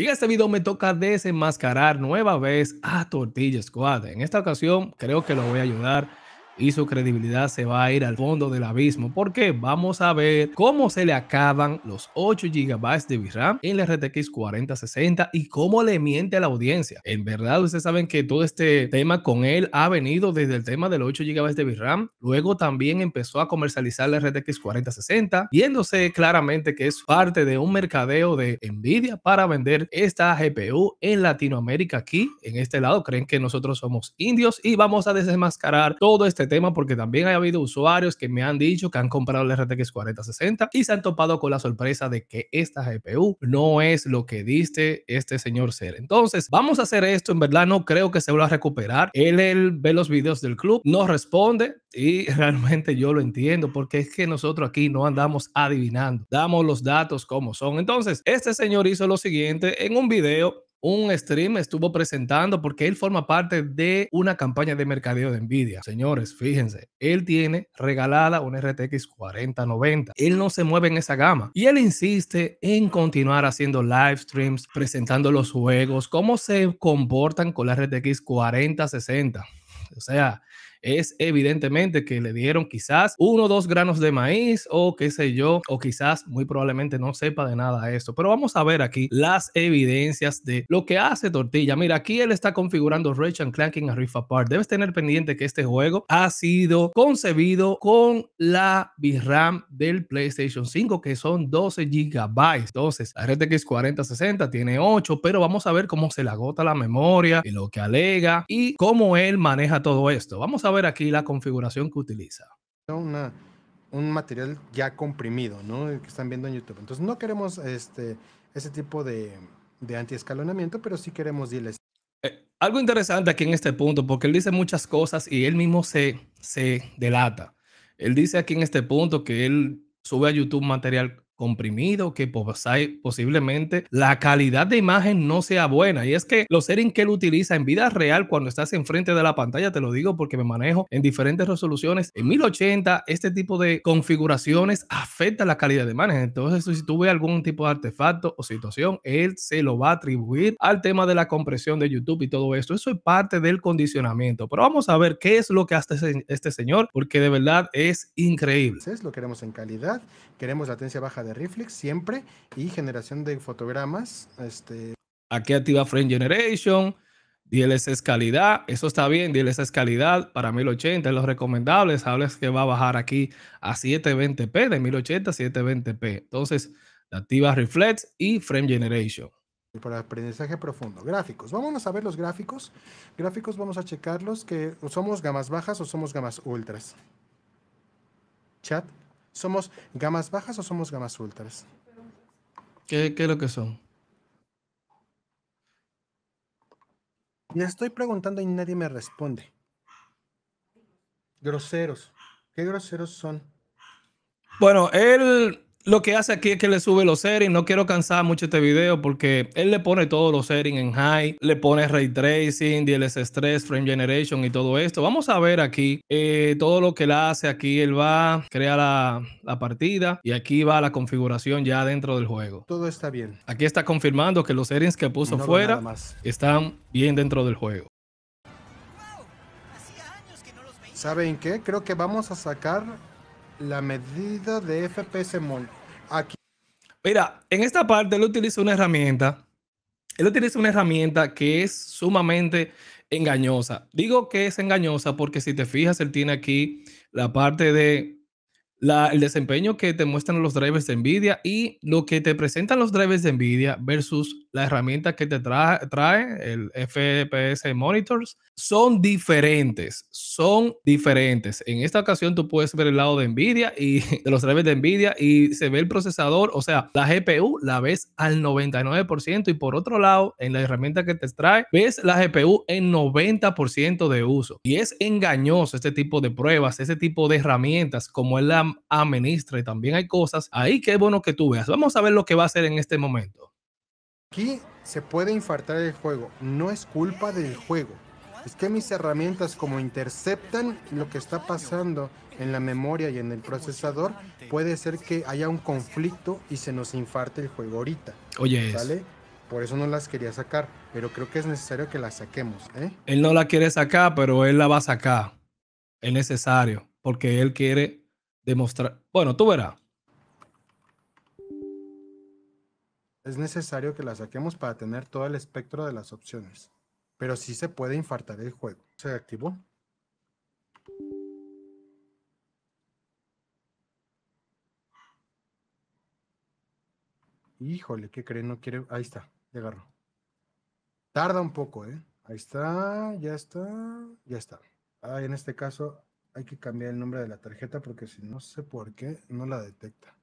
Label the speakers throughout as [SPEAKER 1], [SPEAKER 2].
[SPEAKER 1] Y en este video me toca desenmascarar nueva vez a Tortilla Squad. En esta ocasión creo que lo voy a ayudar y su credibilidad se va a ir al fondo del abismo porque vamos a ver cómo se le acaban los 8 GB de VRAM en la RTX 4060 y cómo le miente a la audiencia. En verdad, ustedes saben que todo este tema con él ha venido desde el tema de los 8 GB de VRAM, luego también empezó a comercializar la RTX 4060, viéndose claramente que es parte de un mercadeo de Nvidia para vender esta GPU en Latinoamérica aquí, en este lado, creen que nosotros somos indios y vamos a desmascarar todo este tema porque también ha habido usuarios que me han dicho que han comprado el RTX 4060 y se han topado con la sorpresa de que esta GPU no es lo que diste este señor ser. Entonces, vamos a hacer esto. En verdad, no creo que se va a recuperar. Él, él ve los videos del club, no responde y realmente yo lo entiendo porque es que nosotros aquí no andamos adivinando, damos los datos como son. Entonces, este señor hizo lo siguiente en un video un stream estuvo presentando porque él forma parte de una campaña de mercadeo de Nvidia. Señores, fíjense, él tiene regalada una RTX 4090. Él no se mueve en esa gama y él insiste en continuar haciendo live streams, presentando los juegos, cómo se comportan con la RTX 4060. O sea, es evidentemente que le dieron quizás uno o dos granos de maíz o qué sé yo, o quizás muy probablemente no sepa de nada esto. Pero vamos a ver aquí las evidencias de lo que hace Tortilla. Mira, aquí él está configurando and Clanking a Riff Apart Debes tener pendiente que este juego ha sido concebido con la VRAM del PlayStation 5, que son 12 GB. Entonces, la RTX 4060 tiene 8, pero vamos a ver cómo se le agota la memoria y lo que alega y cómo él maneja todo esto. Vamos a ver aquí la configuración que utiliza.
[SPEAKER 2] un material ya comprimido, ¿no? Eh, que están viendo en YouTube. Entonces no queremos este, ese tipo de, de antiescalonamiento, pero sí queremos diles.
[SPEAKER 1] Eh, algo interesante aquí en este punto, porque él dice muchas cosas y él mismo se, se delata. Él dice aquí en este punto que él sube a YouTube material comprimido, que posiblemente la calidad de imagen no sea buena. Y es que los settings que él utiliza en vida real cuando estás enfrente de la pantalla, te lo digo porque me manejo en diferentes resoluciones, en 1080 este tipo de configuraciones afecta la calidad de imagen. Entonces, si tú ves algún tipo de artefacto o situación, él se lo va a atribuir al tema de la compresión de YouTube y todo esto. Eso es parte del condicionamiento. Pero vamos
[SPEAKER 2] a ver qué es lo que hace este señor, porque de verdad es increíble. Lo queremos en calidad, queremos latencia baja de reflex siempre y generación de fotogramas. Este...
[SPEAKER 1] Aquí activa Frame Generation, DLSS calidad, eso está bien, DLSS calidad para 1080 es lo recomendable, sabes que va a bajar aquí a 720p, de 1080 a 720p. Entonces, activa Reflex y Frame Generation.
[SPEAKER 2] Para aprendizaje profundo. Gráficos. vamos a ver los gráficos. Gráficos vamos a checarlos que somos gamas bajas o somos gamas ultras. Chat. ¿Somos gamas bajas o somos gamas ultras? ¿Qué, es lo que son? Le estoy preguntando y nadie me responde. Groseros. ¿Qué groseros son? Bueno,
[SPEAKER 1] él lo que hace aquí es que le sube los settings. No quiero cansar mucho este video porque él le pone todos los settings en high, le pone ray tracing, DLS stress, frame generation y todo esto. Vamos a ver aquí eh, todo lo que él hace. Aquí él va, crea la, la, partida y aquí va la configuración ya dentro del juego.
[SPEAKER 2] Todo está bien.
[SPEAKER 1] Aquí está confirmando que los settings que puso fuera están bien dentro del juego.
[SPEAKER 2] ¿Saben qué? Creo que vamos a sacar la medida de FPS mol. Aquí.
[SPEAKER 1] Mira, en esta parte él utiliza una herramienta. Él utiliza una herramienta que es sumamente engañosa. Digo que es engañosa porque si te fijas, él tiene aquí la parte de el desempeño que te muestran los drivers de NVIDIA y lo que te presentan los drivers de NVIDIA versus la herramienta que te trae, trae el FPS Monitors, son diferentes, son diferentes. En esta ocasión tú puedes ver el lado de NVIDIA y de los drivers de NVIDIA y se ve el procesador, o sea, la GPU la ves al 99% y por otro lado, en la herramienta que te trae, ves la GPU en 90% de uso. Y es engañoso este tipo de pruebas, ese tipo de herramientas como es la a administra y también hay cosas ahí que es bueno que tú veas. Vamos a ver lo que va a hacer en este momento.
[SPEAKER 2] Aquí se puede infartar el juego, no es culpa del juego. Es que mis herramientas como interceptan lo que está pasando en la memoria y en el procesador, puede ser que haya un conflicto y se nos infarte el juego ahorita. Oye, ¿sale? Por eso no las quería sacar, pero creo que es necesario que las saquemos. ¿eh?
[SPEAKER 1] Él no la quiere sacar, pero él la va a sacar. Es necesario, porque él quiere demostrar. Bueno, tú verás.
[SPEAKER 2] Es necesario que la saquemos para tener todo el espectro de las opciones. Pero sí se puede infartar el juego. ¿Se activó? Híjole, ¿qué creen? No quiere. Ahí está, ya agarró. Tarda un poco, ¿eh? Ahí está, ya está, ya está. Ah, en este caso, hay que cambiar el nombre de la tarjeta porque si no sé por qué no la detecta.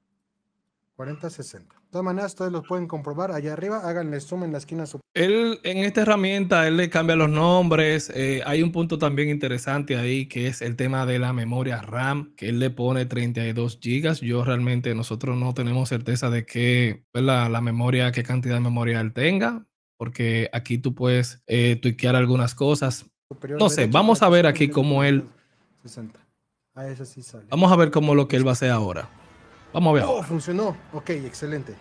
[SPEAKER 2] 4060. De todas maneras, ustedes lo pueden comprobar allá arriba. Háganle zoom en la esquina.
[SPEAKER 1] Él, en esta herramienta, él le cambia los nombres. Eh, hay un punto también interesante ahí que es el tema de la memoria RAM, que él le pone 32 GB. Yo realmente, nosotros no tenemos certeza de qué, pues, la, la memoria, qué cantidad de memoria él tenga, porque aquí tú puedes eh, algunas cosas. no sé, vamos a ver aquí cómo él
[SPEAKER 2] 60. Ah, Vamos
[SPEAKER 1] a ver cómo lo que él va a hacer ahora. Vamos a ver. Oh,
[SPEAKER 2] funcionó. Ok, excelente.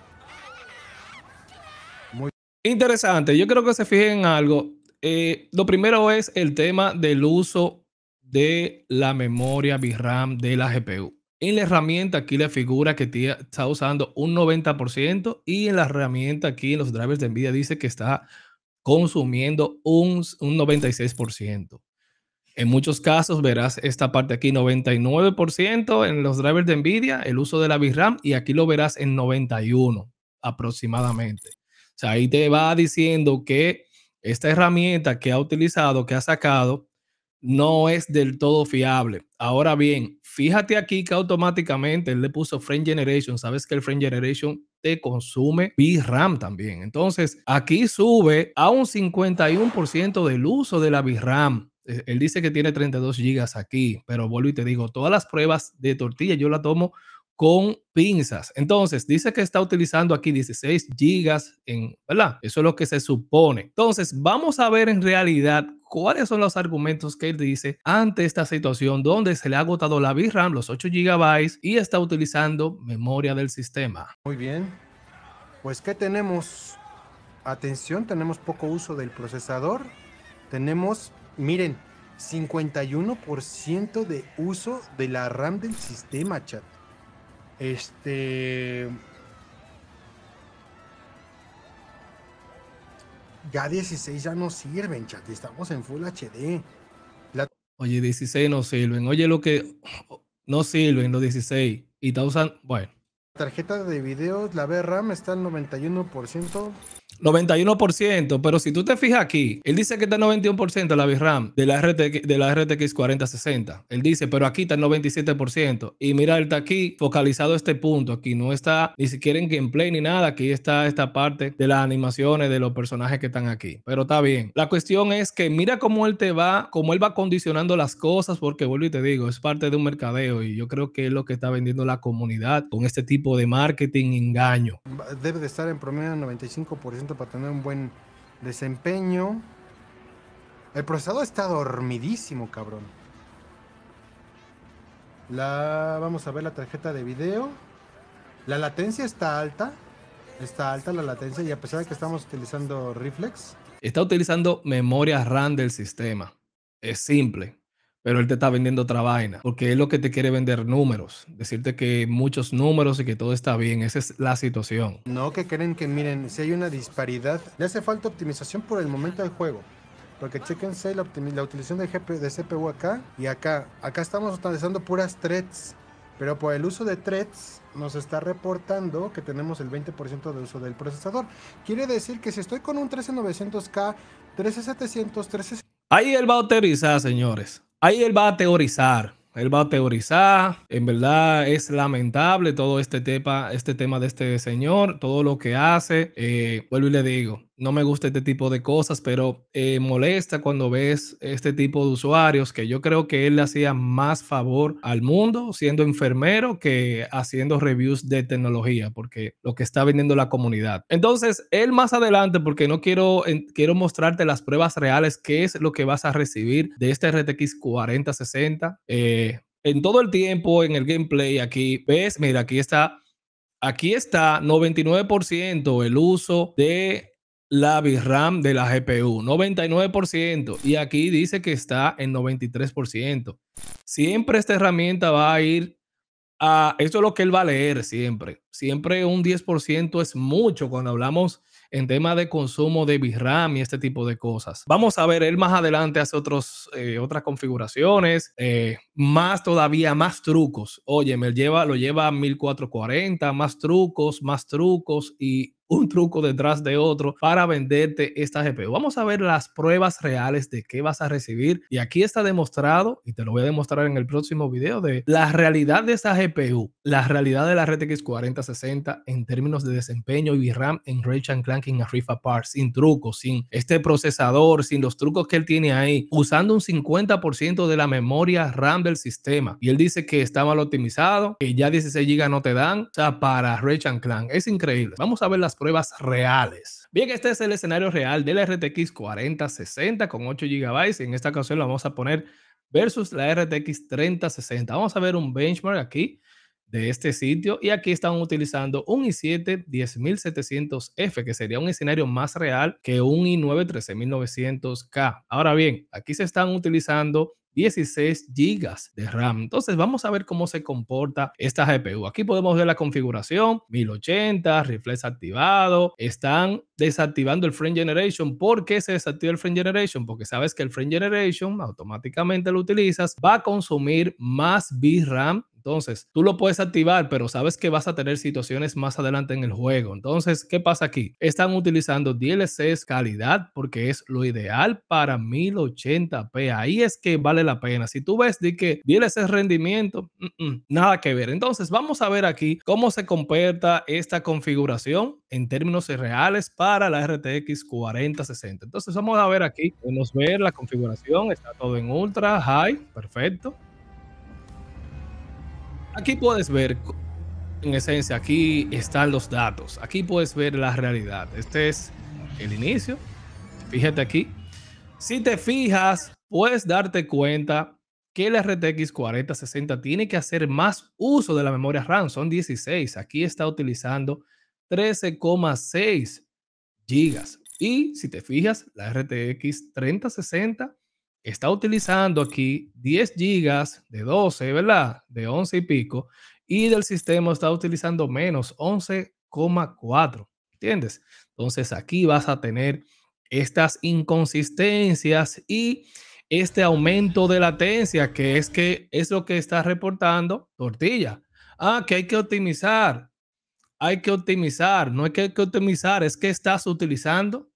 [SPEAKER 1] interesante. Yo creo que se fijen en algo. Eh, lo primero es el tema del uso de la memoria VRAM de la GPU. En la herramienta aquí le figura que está usando un 90% y en la herramienta aquí en los drivers de Nvidia dice que está consumiendo un, un 96%. En muchos casos verás esta parte aquí 99% en los drivers de NVIDIA, el uso de la VRAM, y aquí lo verás en 91 aproximadamente. O sea, ahí te va diciendo que esta herramienta que ha utilizado, que ha sacado, no es del todo fiable. Ahora bien, fíjate aquí que automáticamente él le puso frame generation. Sabes que el frame generation te consume VRAM también. Entonces, aquí sube a un 51% del uso de la VRAM eh, él dice que tiene 32 gigas aquí, pero vuelvo y te digo, todas las pruebas de tortilla yo la tomo con pinzas. Entonces, dice que está utilizando aquí 16 gigas en, ¿verdad? Eso es lo que se supone. Entonces, vamos a ver en realidad cuáles son los argumentos que él dice ante esta situación donde se le ha agotado la VRAM, los 8 gigabytes, y está utilizando
[SPEAKER 2] memoria del sistema. Muy bien. Pues, ¿qué tenemos? Atención, tenemos poco uso del procesador. Tenemos Miren, 51% de uso de la RAM del sistema, chat. Este. Ya 16 ya no sirven, chat. Estamos en Full HD.
[SPEAKER 1] Oye, 16 no sirven. Oye, lo que. No sirven los 16. Y está usando. Bueno.
[SPEAKER 2] La tarjeta de videos, la VRAM está al 91%.
[SPEAKER 1] 91%, pero si tú te fijas aquí, él dice que está el 91% la VRAM de la, RTX, de la RTX 4060. Él dice, pero aquí está el 97%. Y mira, él está aquí focalizado este punto. Aquí no está ni siquiera en gameplay ni nada. Aquí está esta parte de las animaciones de los personajes que están aquí. Pero está bien. La cuestión es que mira cómo él te va, cómo él va condicionando las cosas, porque vuelvo y te digo, es parte de un mercadeo y yo creo que es lo que está vendiendo la comunidad con este tipo de marketing engaño.
[SPEAKER 2] Debe de estar en promedio 95% para tener un buen desempeño. El procesador está dormidísimo, cabrón. La, vamos a ver la tarjeta de video. La latencia está alta. Está alta la latencia y a pesar de que estamos utilizando Reflex.
[SPEAKER 1] Está utilizando memoria RAM del sistema. Es simple pero él te está vendiendo otra vaina, porque es lo que te quiere vender números, decirte que muchos números y que todo está bien, esa es la situación.
[SPEAKER 2] No, que creen que miren, si hay una disparidad, le hace falta optimización por el momento del juego. Porque chequense la, la utilización de, de CPU acá y acá. Acá estamos utilizando puras threads. Pero por el uso de threads nos está reportando que tenemos el 20% de uso del procesador. Quiere decir que si estoy con un 13900K, 13700, 13...
[SPEAKER 1] Ahí él va a autorizar, señores. Ahí él va a teorizar, él va a teorizar. En verdad es lamentable todo este tema, este de este señor, todo lo que hace. Eh, vuelvo y le digo, no me gusta este tipo de cosas, pero eh, molesta cuando ves este tipo de usuarios que yo creo que él le hacía más favor al mundo siendo enfermero que haciendo reviews de tecnología, porque lo que está vendiendo la comunidad. Entonces, él más adelante, porque no quiero, quiero mostrarte las pruebas reales, qué es lo que vas a recibir de este RTX 4060. Eh, en todo el tiempo, en el gameplay, aquí ves, mira, aquí está. Aquí está 99% el uso de la VRAM de la GPU, 99%, y aquí dice que está en 93%. Siempre esta herramienta va a ir a, eso es lo que él va a leer siempre, siempre un 10% es mucho cuando hablamos en tema de consumo de VRAM y este tipo de cosas. Vamos a ver, él más adelante hace otros, eh, otras configuraciones, eh, más todavía, más trucos. Oye, me lleva, lo lleva a 1440, más trucos, más trucos y un truco detrás de otro para venderte esta GPU. Vamos a ver las pruebas reales de qué vas a recibir y aquí está demostrado y te lo voy a demostrar en el próximo video de la realidad de esta GPU, la realidad de la RTX 4060 en términos de desempeño y RAM en Rage Clank en Arifa Park sin trucos, sin este procesador, sin los trucos que él tiene ahí, usando un 50% de la memoria RAM el sistema. Y él dice que está mal optimizado, que ya 16 GB no te dan. O sea, para Clan es increíble. Vamos a ver las pruebas reales. Bien, este es el escenario real de la RTX 4060 con 8 GB. En esta ocasión lo vamos a poner versus la RTX 3060. Vamos a ver un benchmark aquí de este sitio y aquí están utilizando un i7 10700F que sería un escenario más real que un i9 13900K. Ahora bien, aquí se están utilizando 16 GB de RAM. Entonces vamos a ver cómo se comporta esta GPU. Aquí podemos ver la configuración, 1080, reflex activado. Están desactivando el frame generation. ¿Por qué se desactiva el frame generation? Porque sabes que el frame generation automáticamente lo utilizas, va a consumir más VRAM entonces, tú lo puedes activar, pero sabes que vas a tener situaciones más adelante en el juego. Entonces, ¿qué pasa aquí? Están utilizando DLCs calidad porque es lo ideal para 1080p. Ahí es que vale la pena. Si tú ves de que DLCs rendimiento, nada que ver. Entonces, vamos a ver aquí cómo se comporta esta configuración en términos reales para la RTX 4060. Entonces, vamos a ver aquí. podemos ver la configuración. Está todo en ultra, high, perfecto. Aquí puedes ver, en esencia, aquí están los datos. Aquí puedes ver la realidad. Este es el inicio. Fíjate aquí. Si te fijas, puedes darte cuenta que el RTX 4060 tiene que hacer más uso de la memoria RAM. Son 16. Aquí está utilizando 13,6 GB. Y si te fijas, la RTX 3060 está utilizando aquí 10 gigas de 12, ¿verdad? De 11 y pico, y del sistema está utilizando menos 11,4, ¿entiendes? Entonces aquí vas a tener estas inconsistencias y este aumento de latencia, que es que es lo que está reportando Tortilla. Ah, que hay que optimizar. Hay que optimizar. No es que, hay que optimizar, es que estás utilizando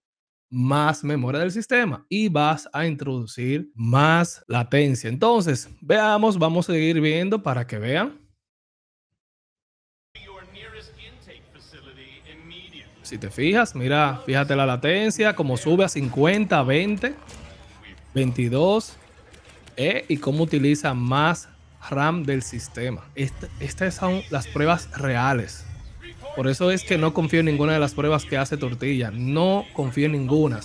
[SPEAKER 1] más memoria del sistema y vas a introducir más latencia. Entonces, veamos, vamos a seguir viendo para que vean. Si te fijas, mira, fíjate la latencia, como sube a 50, 20, 22, eh, y cómo utiliza más RAM del sistema. Este, estas son las pruebas reales. Por eso es que no confío en ninguna de las pruebas que hace Tortilla. No confío en ninguna.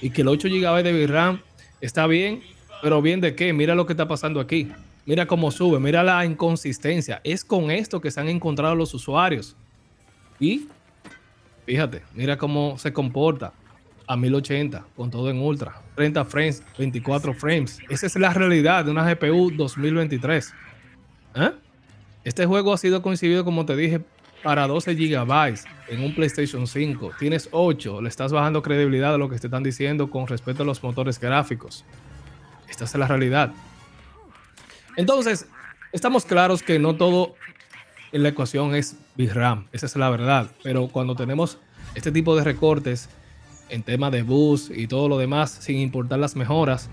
[SPEAKER 1] Y que el 8 GB de VRAM está bien, pero bien de qué. Mira lo que está pasando aquí. Mira cómo sube, mira la inconsistencia. Es con esto que se han encontrado los usuarios. Y fíjate, mira cómo se comporta a 1080 con todo en ultra. 30 frames, 24 frames. Esa es la realidad de una GPU 2023. ¿Eh? Este juego ha sido concibido, como te dije, para 12 gigabytes en un PlayStation 5, tienes 8, le estás bajando credibilidad a lo que te están diciendo con respecto a los motores gráficos. Esta es la realidad. Entonces, estamos claros que no todo en la ecuación es VRAM, esa es la verdad, pero cuando tenemos este tipo de recortes en tema de bus y todo lo demás, sin importar las mejoras,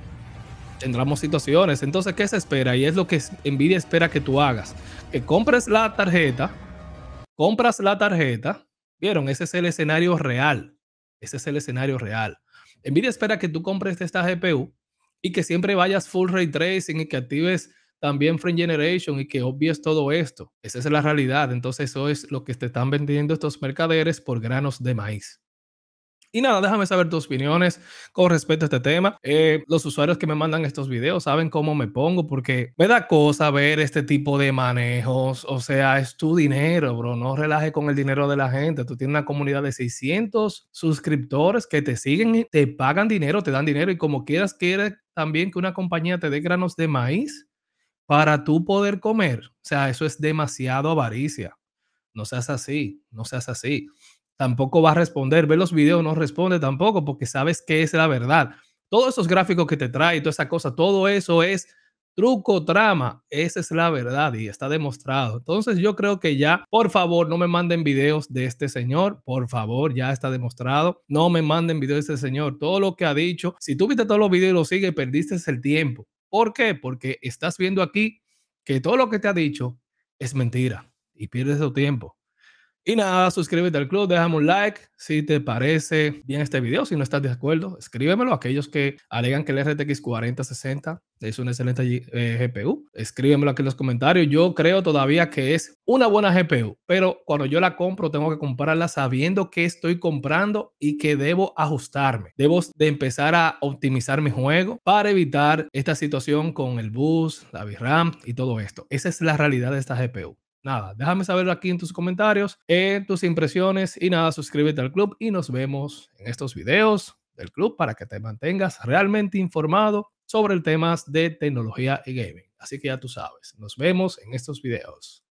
[SPEAKER 1] tendremos situaciones. Entonces, ¿qué se espera? Y es lo que Nvidia espera que tú hagas, que compres la tarjeta, compras la tarjeta, vieron, ese es el escenario real. Ese es el escenario real. Envidia espera que tú compres esta GPU y que siempre vayas full ray tracing y que actives también Frame Generation y que obvies todo esto. Esa es la realidad. Entonces, eso es lo que te están vendiendo estos mercaderes por granos de maíz. Y nada, déjame saber tus opiniones con respecto a este tema. Eh, los usuarios que me mandan estos videos saben cómo me pongo porque me da cosa ver este tipo de manejos. O sea, es tu dinero, bro. No relajes con el dinero de la gente. Tú tienes una comunidad de 600 suscriptores que te siguen, y te pagan dinero, te dan dinero y como quieras, quieres también que una compañía te dé granos de maíz para tú poder comer. O sea, eso es demasiado avaricia. No seas así, no seas así tampoco va a responder. Ve los videos, no responde tampoco porque sabes que es la verdad. Todos esos gráficos que te trae, toda esa cosa, todo eso es truco, trama. Esa es la verdad y está demostrado. Entonces yo creo que ya, por favor, no me manden videos de este señor. Por favor, ya está demostrado. No me manden videos de este señor. Todo lo que ha dicho, si tú viste todos los videos y lo sigues, perdiste el tiempo. ¿Por qué? Porque estás viendo aquí que todo lo que te ha dicho es mentira y pierdes tu tiempo. Y nada, suscríbete al club, déjame un like si te parece bien este video, si no estás de acuerdo, escríbemelo. Aquellos que alegan que el RTX 4060 es una excelente eh, GPU, escríbemelo aquí en los comentarios. Yo creo todavía que es una buena GPU, pero cuando yo la compro tengo que comprarla sabiendo que estoy comprando y que debo ajustarme. Debo de empezar a optimizar mi juego para evitar esta situación con el bus, la VRAM y todo esto. Esa es la realidad de esta GPU nada, déjame saberlo aquí en tus comentarios, en tus impresiones y nada, suscríbete al club y nos vemos en estos videos del club para que te mantengas realmente informado sobre el temas de tecnología y gaming. Así que ya tú sabes, nos vemos en estos videos.